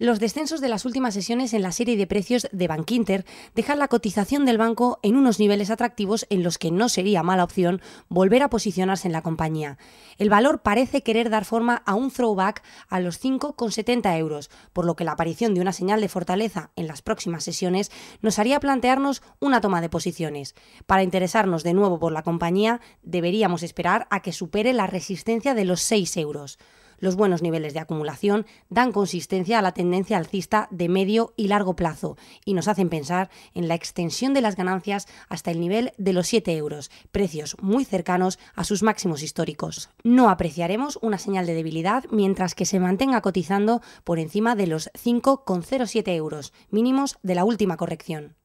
Los descensos de las últimas sesiones en la serie de precios de Bankinter dejan la cotización del banco en unos niveles atractivos en los que no sería mala opción volver a posicionarse en la compañía. El valor parece querer dar forma a un throwback a los 5,70 euros, por lo que la aparición de una señal de fortaleza en las próximas sesiones nos haría plantearnos una toma de posiciones. Para interesarnos de nuevo por la compañía, deberíamos esperar a que supere la resistencia de los 6 euros. Los buenos niveles de acumulación dan consistencia a la tendencia alcista de medio y largo plazo y nos hacen pensar en la extensión de las ganancias hasta el nivel de los 7 euros, precios muy cercanos a sus máximos históricos. No apreciaremos una señal de debilidad mientras que se mantenga cotizando por encima de los 5,07 euros, mínimos de la última corrección.